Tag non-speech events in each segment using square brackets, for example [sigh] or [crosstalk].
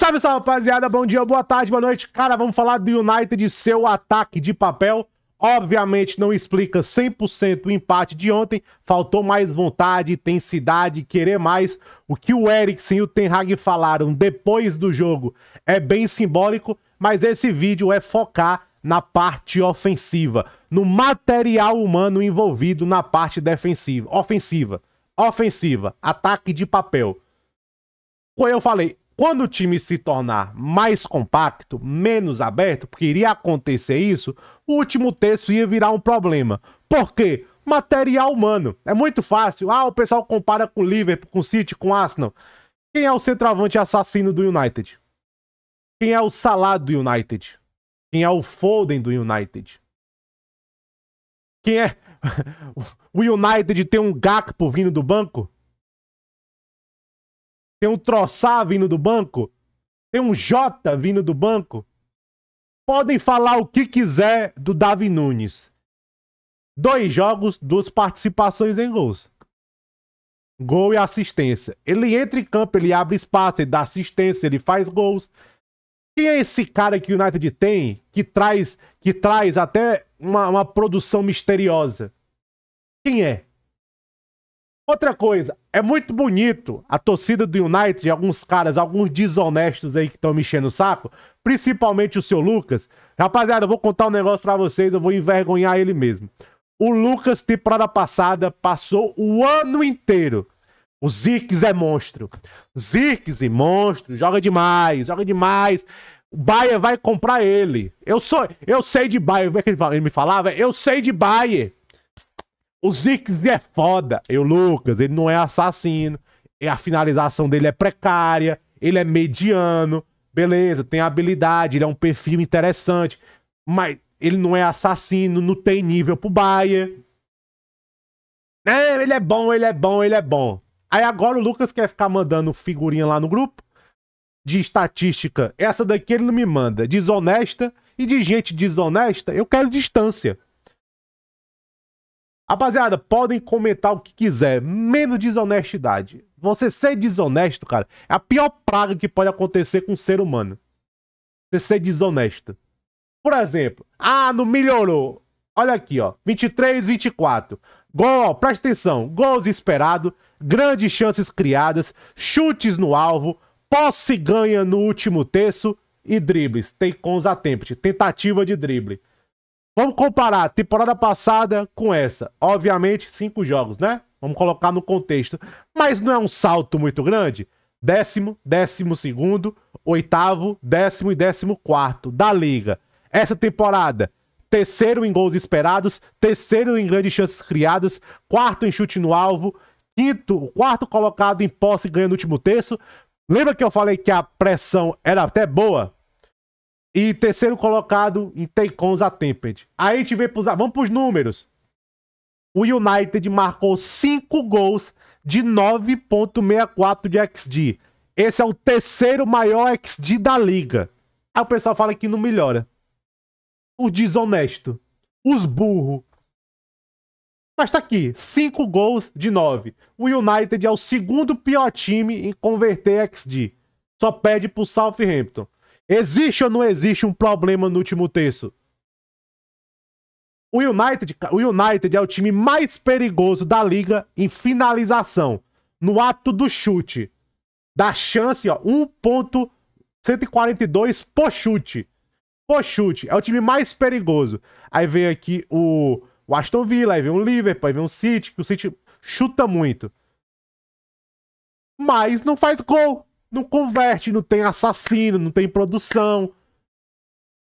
Salve, salve, rapaziada. Bom dia, boa tarde, boa noite. Cara, vamos falar do United e seu ataque de papel. Obviamente não explica 100% o empate de ontem. Faltou mais vontade, intensidade, querer mais. O que o Eriksen e o Ten Hag falaram depois do jogo é bem simbólico, mas esse vídeo é focar na parte ofensiva, no material humano envolvido na parte defensiva, ofensiva, ofensiva, ataque de papel. Como eu falei, quando o time se tornar mais compacto, menos aberto, porque iria acontecer isso, o último terço ia virar um problema. Por quê? Material humano. É muito fácil. Ah, o pessoal compara com o Liverpool, com o City, com o Arsenal. Quem é o centroavante assassino do United? Quem é o Salado do United? Quem é o Foden do United? Quem é... [laughs] o United tem um Gakpo vindo do banco? Tem um Troçá vindo do banco? Tem um J vindo do banco? Podem falar o que quiser do Davi Nunes. Dois jogos, duas participações em gols. Gol e assistência. Ele entra em campo, ele abre espaço, ele dá assistência, ele faz gols. Quem é esse cara que o United tem que traz, que traz até uma, uma produção misteriosa? Quem é? Outra coisa, é muito bonito a torcida do United, alguns caras, alguns desonestos aí que estão mexendo o saco, principalmente o seu Lucas. Rapaziada, eu vou contar um negócio para vocês, eu vou envergonhar ele mesmo. O Lucas, temporada passada, passou o ano inteiro. O Zirkes é monstro. Zirkes e monstro, joga demais, joga demais. O Bayer vai comprar ele. Eu sou, eu sei de Bayer. Como é que ele me falava? Eu sei de Bayer. O Zix é foda. E o Lucas, ele não é assassino. A finalização dele é precária. Ele é mediano. Beleza, tem habilidade. Ele é um perfil interessante. Mas ele não é assassino. Não tem nível pro Bayern. É, ele é bom, ele é bom, ele é bom. Aí agora o Lucas quer ficar mandando figurinha lá no grupo de estatística. Essa daqui ele não me manda. Desonesta e de gente desonesta eu quero distância. Rapaziada, podem comentar o que quiser, menos desonestidade. Você ser desonesto, cara, é a pior praga que pode acontecer com um ser humano. Você ser desonesto. Por exemplo, ah, não melhorou. Olha aqui, ó, 23, 24. Gol, presta atenção, gols esperado grandes chances criadas, chutes no alvo, posse ganha no último terço e dribles. Tem cons a tempo, tentativa de drible. Vamos comparar temporada passada com essa. Obviamente, cinco jogos, né? Vamos colocar no contexto. Mas não é um salto muito grande? Décimo, décimo segundo, oitavo, décimo e décimo quarto da Liga. Essa temporada, terceiro em gols esperados, terceiro em grandes chances criadas, quarto em chute no alvo, quinto, quarto colocado em posse ganha no último terço. Lembra que eu falei que a pressão era até boa? E terceiro colocado em Teicons a Temped. Aí a gente vem pros, vamos pros números. O United marcou 5 gols de 9.64 de XG. Esse é o terceiro maior XG da liga. Aí o pessoal fala que não melhora. Os desonestos. os burro. Mas tá aqui, 5 gols de 9. O United é o segundo pior time em converter XG. Só perde pro Southampton. Existe ou não existe um problema no último terço? O United, o United é o time mais perigoso da liga em finalização. No ato do chute. Da chance, ó, 1.142 por chute. Por chute. É o time mais perigoso. Aí vem aqui o, o Aston Villa, aí vem o Liverpool, aí vem o City, que o City chuta muito. Mas não faz gol não converte, não tem assassino, não tem produção.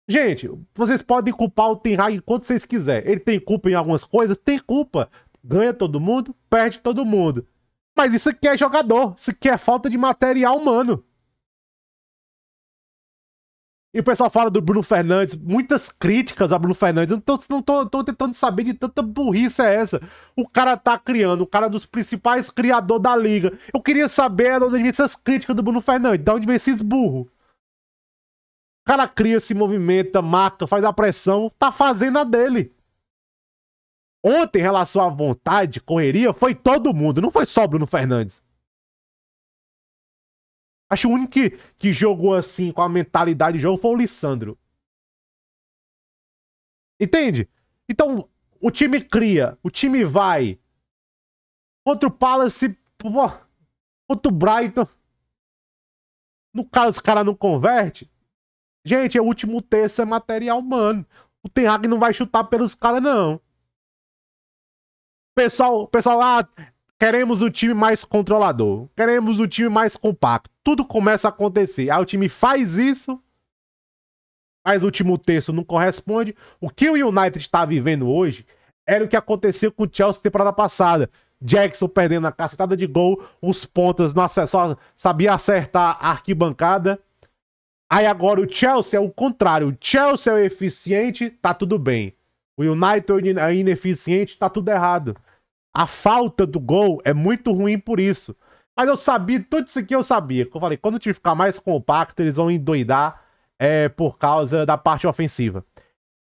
Gente, vocês podem culpar o Ten Hag vocês quiserem. Ele tem culpa em algumas coisas? Tem culpa. Ganha todo mundo, perde todo mundo. Mas isso aqui é jogador, isso aqui é falta de material humano. E o pessoal fala do Bruno Fernandes, muitas críticas a Bruno Fernandes. Eu não, tô, não tô, tô tentando saber de tanta burrice é essa. O cara tá criando, o cara é dos principais criadores da liga. Eu queria saber de onde vem essas críticas do Bruno Fernandes, de onde vem esses burros. O cara cria, se movimenta, marca, faz a pressão, tá fazendo a dele. Ontem, em relação à vontade, correria, foi todo mundo, não foi só Bruno Fernandes. Acho que o único que, que jogou assim com a mentalidade de jogo foi o Lissandro. Entende? Então, o time cria, o time vai. Contra o Palace, pô, contra o Brighton. No caso, os caras não converte. Gente, é o último terço é material humano. O Ten Hag não vai chutar pelos caras, não. Pessoal, pessoal lá, ah, queremos um time mais controlador. Queremos um time mais compacto tudo começa a acontecer. Aí o time faz isso, mas o último terço não corresponde. O que o United está vivendo hoje era o que aconteceu com o Chelsea temporada passada. Jackson perdendo a cacetada de gol, os pontas não só sabia acertar a arquibancada. Aí agora o Chelsea é o contrário. O Chelsea é o eficiente, tá tudo bem. O United é, é ineficiente, tá tudo errado. A falta do gol é muito ruim por isso. Mas eu sabia, tudo isso aqui eu sabia. Eu falei, quando o time ficar mais compacto, eles vão endoidar é, por causa da parte ofensiva.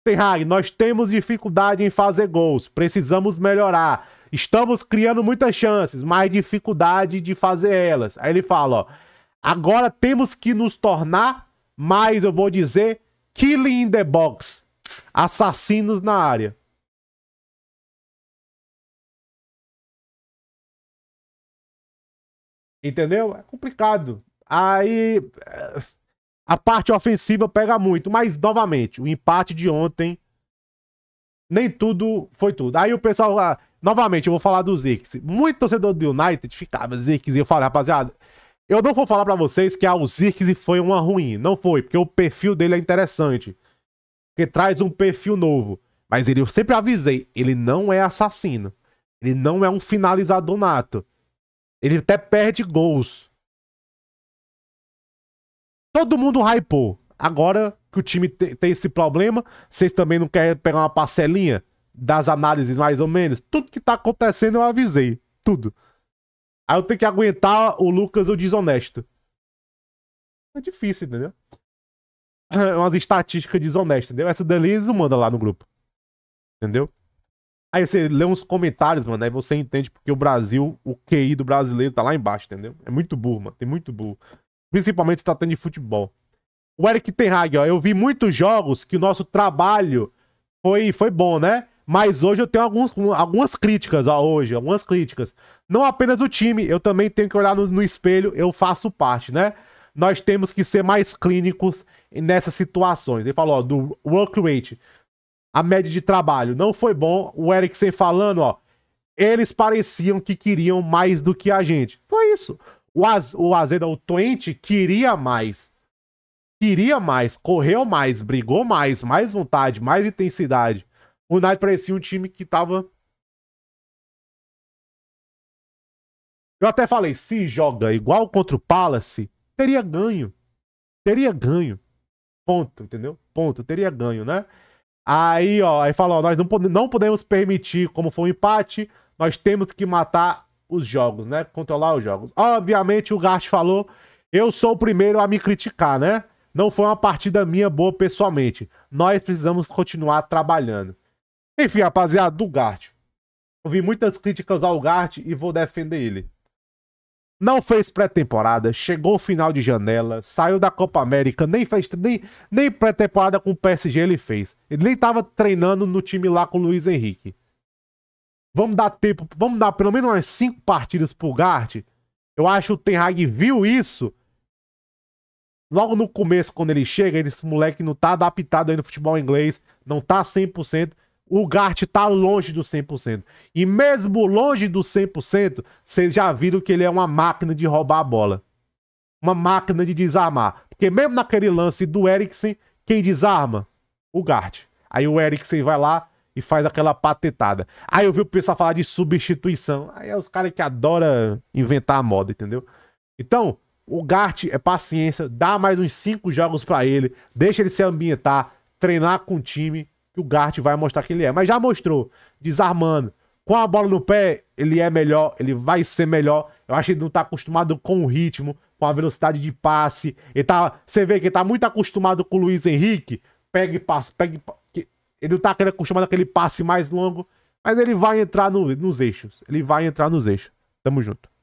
Tenhag, nós temos dificuldade em fazer gols. Precisamos melhorar. Estamos criando muitas chances, mas dificuldade de fazer elas. Aí ele fala, ó. Agora temos que nos tornar mais, eu vou dizer, killing in the box. Assassinos na área. Entendeu? É complicado. Aí eh, a parte ofensiva pega muito, mas novamente, o empate de ontem nem tudo foi tudo. Aí o pessoal lá, novamente, eu vou falar do Zix. Muito torcedor do United ficava Zix e eu falei, rapaziada, eu não vou falar para vocês que a ah, Zix foi uma ruim, não foi, porque o perfil dele é interessante. Que traz um perfil novo, mas ele eu sempre avisei, ele não é assassino. Ele não é um finalizador nato. Ele até perde gols. Todo mundo hypou. Agora que o time te, tem esse problema, vocês também não querem pegar uma parcelinha das análises mais ou menos? Tudo que tá acontecendo eu avisei. Tudo. Aí eu tenho que aguentar o Lucas o desonesto. É difícil, entendeu? É umas estatísticas desonestas, entendeu? Essa Denise manda lá no grupo. Entendeu? Aí você lê uns comentários, mano, aí você entende porque o Brasil, o QI do brasileiro tá lá embaixo, entendeu? É muito burro, mano, tem muito burro. Principalmente se tratando tá de futebol. O Eric Ten Hag, ó, eu vi muitos jogos que o nosso trabalho foi, foi bom, né? Mas hoje eu tenho alguns, algumas críticas, ó, hoje, algumas críticas. Não apenas o time, eu também tenho que olhar no, no espelho, eu faço parte, né? Nós temos que ser mais clínicos nessas situações. Ele falou, ó, do work rate a média de trabalho não foi bom. O Eriksen falando, ó, eles pareciam que queriam mais do que a gente. Foi isso. O, Az, o Azeda, o Twente, queria mais. Queria mais, correu mais, brigou mais, mais vontade, mais intensidade. O United parecia um time que tava. Eu até falei, se joga igual contra o Palace, teria ganho. Teria ganho. Ponto, entendeu? Ponto, teria ganho, né? Aí, ó, aí falou nós não, não podemos permitir, como foi um empate, nós temos que matar os jogos, né? Controlar os jogos. Obviamente, o Gart falou, eu sou o primeiro a me criticar, né? Não foi uma partida minha boa pessoalmente. Nós precisamos continuar trabalhando. Enfim, rapaziada, do Gart. Ouvi muitas críticas ao Gart e vou defender ele não fez pré-temporada, chegou final de janela, saiu da Copa América, nem fez nem, nem pré-temporada com o PSG ele fez. Ele nem tava treinando no time lá com o Luiz Henrique. Vamos dar tempo, vamos dar pelo menos umas cinco partidas pro Gart. Eu acho que o Ten Hag viu isso. Logo no começo, quando ele chega, ele, esse moleque não tá adaptado aí no futebol inglês, não tá 100% o Gart tá longe do 100%. E mesmo longe do 100%, vocês já viram que ele é uma máquina de roubar a bola. Uma máquina de desarmar. Porque mesmo naquele lance do Eriksen, quem desarma? O Gart. Aí o Eriksen vai lá e faz aquela patetada. Aí eu vi o pessoal falar de substituição. Aí é os caras que adoram inventar a moda, entendeu? Então, o Gart é paciência, dá mais uns cinco jogos para ele, deixa ele se ambientar, treinar com o time que o Gart vai mostrar que ele é. Mas já mostrou, desarmando, com a bola no pé, ele é melhor, ele vai ser melhor. Eu acho que ele não tá acostumado com o ritmo, com a velocidade de passe. Ele tá, você vê que ele tá muito acostumado com o Luiz Henrique, pega e passa, pega e, ele não tá acostumado aquele passe mais longo, mas ele vai entrar no, nos eixos. Ele vai entrar nos eixos. Tamo junto.